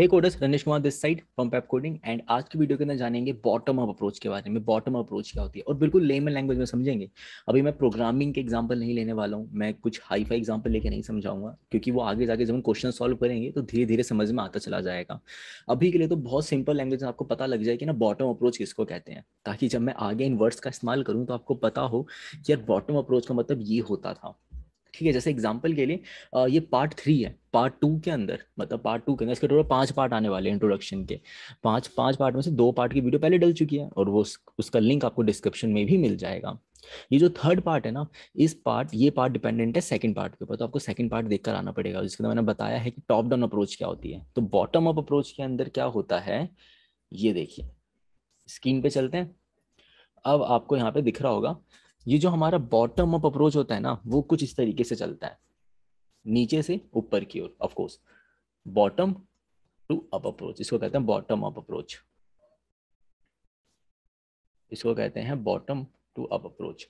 Hey coders, Ranesh Kumar this side from Pep coding and आज की video के अंदर जानेंगे बॉटम अप अप्रोच के बारे में बॉटम अप्रोच क्या होती है और बिल्कुल लेमन लैंग्वेज में समझेंगे अभी मैं प्रोग्रामिंग के एग्जांपल नहीं लेने वाला हूँ मैं कुछ हाई फाई एग्जाम्पल लेके नहीं समझाऊंगा क्योंकि वो आगे जाके जब हम क्वेश्चन सॉल्व करेंगे तो धीरे धीरे समझ में आता चला जाएगा अभी के लिए तो बहुत सिंपल लैंग्वेज में आपको पता लग जाए कि ना बॉटम अप्रोच किसको कहते हैं ताकि जब मैं आगे इन वर्ड्स का इस्तेमाल करूँ तो आपको पता हो कि यार बॉटम अप्रोच का मतलब ये होता था ठीक है जैसे एग्जाम्पल के लिए ये पार्ट थ्री है पार्ट टू के अंदर मतलब पार्ट टू के अंदर इसके टोटल पांच पार्ट आने वाले हैं इंट्रोडक्शन के पांच पांच पार्ट में से दो पार्ट की वीडियो पहले डल चुकी है और वो उसका लिंक आपको डिस्क्रिप्शन में भी मिल जाएगा ये जो थर्ड पार्ट है ना इस पार्ट ये पार्ट डिपेंडेंट है सेकंड पार्ट के ऊपर तो आपको सेकंड पार्ट देखकर आना पड़ेगा जिसके अंदर मैंने बताया है कि टॉप डाउन अप्रोच क्या होती है तो बॉटम अप अप्रोच के अंदर क्या होता है ये देखिए स्क्रीन पे चलते हैं अब आपको यहाँ पे दिख रहा होगा ये जो हमारा बॉटम अप अप्रोच होता है ना वो कुछ इस तरीके से चलता है नीचे से ऊपर की ओर of course bottom to up approach इसको कहते हैं बॉटम अप अप्रोच इसको कहते हैं बॉटम टू अप अप्रोच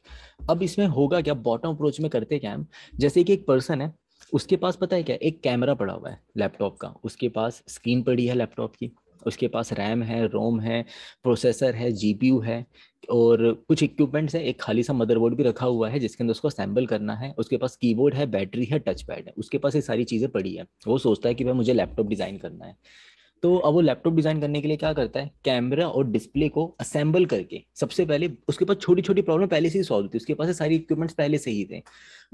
अब इसमें होगा क्या बॉटम अप्रोच में करते क्या हम जैसे कि एक पर्सन है उसके पास पता है क्या एक कैमरा पड़ा हुआ है लैपटॉप का उसके पास स्क्रीन पड़ी है लैपटॉप की उसके पास रैम है रोम है प्रोसेसर है जी है और कुछ इक्विपमेंट्स है एक खाली सा मदरबोर्ड भी रखा हुआ है जिसके अंदर उसको असेंबल करना है उसके पास कीबोर्ड है बैटरी है टच पैड है उसके पास ये सारी चीज़ें पड़ी है वो सोचता है कि भाई मुझे लैपटॉप डिज़ाइन करना है तो अब वो लैपटॉप डिज़ाइन करने के लिए क्या करता है कैमरा और डिस्प्ले को असेंबल करके सबसे पहले उसके पास छोटी छोटी प्रॉब्लम पहले से ही सॉल्व थी उसके पास सारी इक्विपमेंट्स पहले से ही थे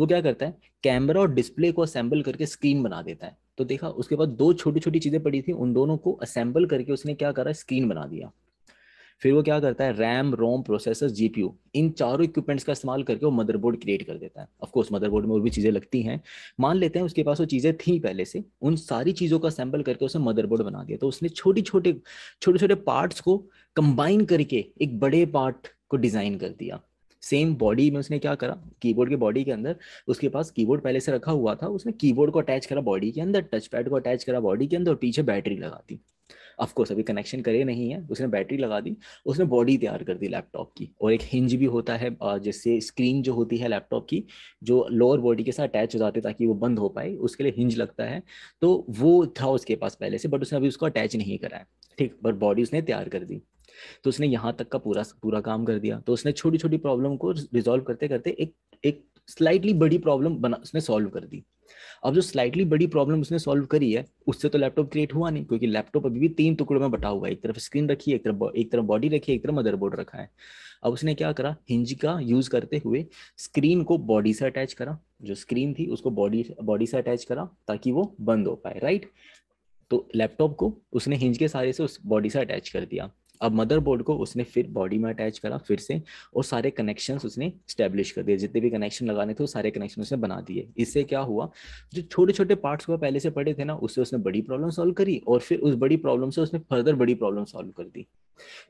वो क्या करता है कैमरा और डिस्प्ले को असेंबल करके स्क्रीन बना देता है तो देखा उसके बाद दो छोटी छोटी चीजें पड़ी थी उन दोनों को असेंबल करके उसने क्या करा स्क्रीन बना दिया फिर वो क्या करता है रैम रोम प्रोसेसर जीपीयू इन चारों इक्विपमेंट्स का इस्तेमाल करके वो मदरबोर्ड क्रिएट कर देता है ऑफ कोर्स मदरबोर्ड में और भी चीज़ें लगती हैं मान लेते हैं उसके पास वो चीज़ें थी पहले से उन सारी चीज़ों का असेंबल करके उसने मदरबोर्ड बना दिया तो उसने छोटे छोटे छोटे छोटे पार्ट्स को कंबाइन करके एक बड़े पार्ट को डिज़ाइन कर दिया सेम बॉडी में उसने क्या करा कीबोर्ड के बॉडी के अंदर उसके पास कीबोर्ड पहले से रखा हुआ था उसने कीबोर्ड को अटैच करा बॉडी के अंदर टच पैड को अटैच करा बॉडी के अंदर और पीछे बैटरी लगा दी ऑफकोर्स अभी कनेक्शन करे नहीं है उसने बैटरी लगा दी उसने बॉडी तैयार कर दी लैपटॉप की और एक हिंज भी होता है जिससे स्क्रीन जो होती है लैपटॉप की जो लोअर बॉडी के साथ अटैच हो जाती है ताकि वो बंद हो पाए उसके लिए हिंज लगता है तो वो था उसके पास पहले से बट उसने अभी उसको अटैच नहीं कराया ठीक बट बॉडी उसने तैयार कर दी तो उसने यहाँ तक का पूरा पूरा काम कर दिया तो उसने छोटी छोटी प्रॉब्लम को रिजोल्व करते करते एक एक स्लाइटली बड़ी प्रॉब्लम बना उसने सॉल्व कर दी अब जो स्लाइटली बड़ी प्रॉब्लम उसने सॉल्व करी है उससे तो लैपटॉप क्रिएट हुआ नहीं क्योंकि लैपटॉप अभी भी तीन टुकड़ों में बटा हुआ है एक तरफ स्क्रीन रखी है एक तरफ एक तरफ बॉडी रखी है एक तरफ मदरबोर्ड रखा है अब उसने क्या करा हिंज का यूज करते हुए स्क्रीन को बॉडी से अटैच करा जो स्क्रीन थी उसको बॉडी बॉडी से अटैच करा ताकि वो बंद हो पाए राइट तो लैपटॉप को उसने हिंज के सहारे से उस बॉडी से अटैच कर दिया अब मदरबोर्ड को उसने फिर बॉडी में अटैच करा फिर से और सारे कनेक्शन उसने स्टेब्लिश कर दिए जितने भी कनेक्शन लगाने थे वो सारे कनेक्शन उसने बना दिए इससे क्या हुआ जो छोटे छोटे पार्ट्स हुआ पहले से पड़े थे ना उससे उसने बड़ी प्रॉब्लम सॉल्व करी और फिर उस बड़ी प्रॉब्लम से उसने फर्दर बड़ी प्रॉब्लम सॉल्व कर दी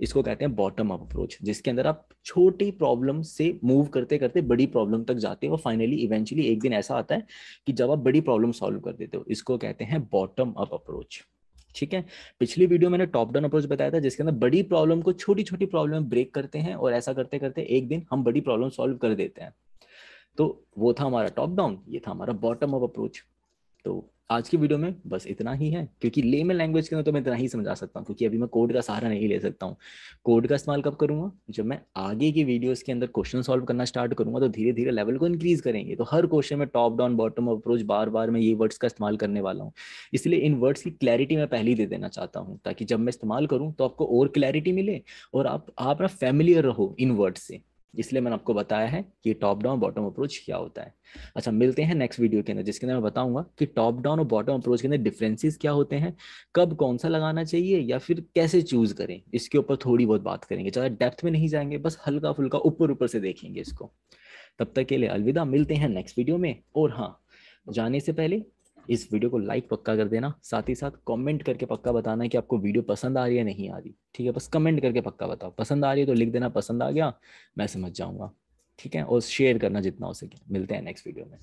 इसको कहते हैं बॉटम अप अप्रोच जिसके अंदर आप छोटी प्रॉब्लम से मूव करते करते बड़ी प्रॉब्लम तक जाते हो फाइनली इवेंचुअली एक दिन ऐसा आता है कि जब आप बड़ी प्रॉब्लम सॉल्व कर देते हो इसको कहते हैं बॉटम अप अप्रोच ठीक है पिछली वीडियो मैंने टॉप डाउन अप्रोच बताया था जिसके अंदर बड़ी प्रॉब्लम को छोटी छोटी प्रॉब्लम में ब्रेक करते हैं और ऐसा करते करते एक दिन हम बड़ी प्रॉब्लम सॉल्व कर देते हैं तो वो था हमारा टॉप डाउन ये था हमारा बॉटम अप अप्रोच तो आज की वीडियो में बस इतना ही है क्योंकि ले में लैंग्वेज के अंदर तो मैं इतना ही समझा सकता हूँ क्योंकि अभी मैं कोड का सहारा नहीं ले सकता हूँ कोड का इस्तेमाल कब करूंगा जब मैं आगे की वीडियोस के अंदर क्वेश्चन सॉल्व करना स्टार्ट करूंगा तो धीरे धीरे लेवल को इंक्रीज करेंगे तो हर क्वेश्चन में टॉप डाउन बॉटम अप्रोच बार बार मैं ये वर्ड्स का इस्तेमाल करने वाला हूँ इसलिए इन वर्ड्स की क्लैरिटी मैं पहले ही दे देना चाहता हूँ ताकि जब मैं इस्तेमाल करूँ तो आपको और क्लैरिटी मिले और आप अपना फैमिलियर रहो इन वर्ड्स से इसलिए मैंने आपको बताया है कि टॉप डाउन बॉटम अप्रोच क्या होता है अच्छा मिलते हैं नेक्स्ट वीडियो के अंदर जिसके अंदर मैं बताऊंगा कि टॉप डाउन और बॉटम अप्रोच के अंदर डिफरेंसेस क्या होते हैं कब कौन सा लगाना चाहिए या फिर कैसे चूज करें इसके ऊपर थोड़ी बहुत बात करेंगे ज़्यादा डेप्थ में नहीं जाएंगे बस हल्का फुल्का ऊपर ऊपर से देखेंगे इसको तब तक के लिए अलविदा मिलते हैं नेक्स्ट वीडियो में और हाँ जाने से पहले इस वीडियो को लाइक पक्का कर देना साथ ही साथ कमेंट करके पक्का बताना कि आपको वीडियो पसंद आ रही है नहीं आ रही ठीक है बस कमेंट करके पक्का बताओ पसंद आ रही है तो लिख देना पसंद आ गया मैं समझ जाऊंगा ठीक है और शेयर करना जितना हो सके मिलते हैं नेक्स्ट वीडियो में